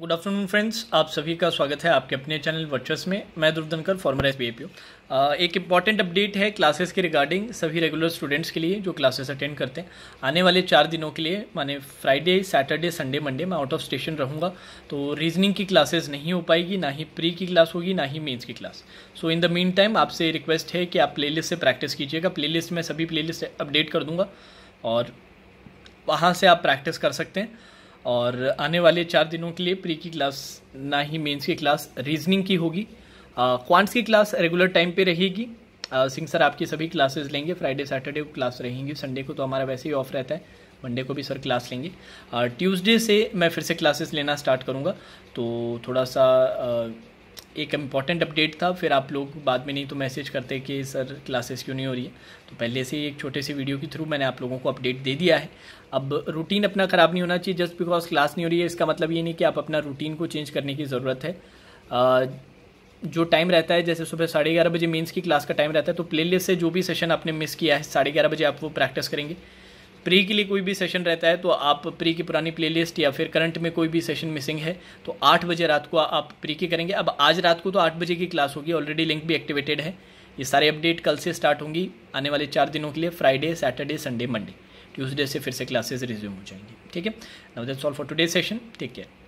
good afternoon friends आप सभी का स्वागत है आपके अपने चैनल वर्चस में मैं दुर्धनकर फॉर्मर एस बी एक इम्पॉर्टेंट अपडेट है क्लासेस के रिगार्डिंग सभी रेगुलर स्टूडेंट्स के लिए जो क्लासेस अटेंड करते हैं आने वाले चार दिनों के लिए माने फ्राइडे सैटरडे संडे मंडे मैं आउट ऑफ स्टेशन रहूँगा तो रीजनिंग की क्लासेस नहीं हो पाएगी ना ही प्री की क्लास होगी ना ही मेन्स की class so in the meantime आपसे रिक्वेस्ट है कि आप प्ले से प्रैक्टिस कीजिएगा प्ले में सभी प्ले अपडेट कर दूंगा और वहाँ से आप प्रैक्टिस कर सकते हैं और आने वाले चार दिनों के लिए प्री की क्लास ना ही मेंस की क्लास रीजनिंग की होगी क्वांट्स की क्लास रेगुलर टाइम पे रहेगी सिंह सर आपकी सभी क्लासेस लेंगे फ्राइडे सैटरडे को क्लास रहेंगी संडे को तो हमारा वैसे ही ऑफ रहता है मंडे को भी सर क्लास लेंगे ट्यूसडे से मैं फिर से क्लासेस लेना स्टार्ट करूँगा तो थोड़ा सा आ, एक इम्पॉर्टेंट अपडेट था फिर आप लोग बाद में नहीं तो मैसेज करते कि सर क्लासेस क्यों नहीं हो रही है तो पहले से ही एक छोटे से वीडियो के थ्रू मैंने आप लोगों को अपडेट दे दिया है अब रूटीन अपना ख़राब नहीं होना चाहिए जस्ट बिकॉज क्लास नहीं हो रही है इसका मतलब ये नहीं कि आप अपना रूटीन को चेंज करने की ज़रूरत है आ, जो टाइम रहता है जैसे सुबह साढ़े ग्यारह बजे मीन्स की क्लास का टाइम रहता है तो प्ले से जो भी सेशन आपने मिस किया है साढ़े ग्यारह बजे आप वो प्रैक्टिस करेंगे प्री के लिए कोई भी सेशन रहता है तो आप प्री की पुरानी प्लेलिस्ट या फिर करंट में कोई भी सेशन मिसिंग है तो आठ बजे रात को आप प्री की करेंगे अब आज रात को तो आठ बजे की क्लास होगी ऑलरेडी लिंक भी एक्टिवेटेड है ये सारे अपडेट कल से स्टार्ट होंगी आने वाले चार दिनों के लिए Friday Saturday Sunday Monday Tuesday से फिर से क्लासेस रिज्यूम हो जाएंगे ठीक है now that's all for today session take care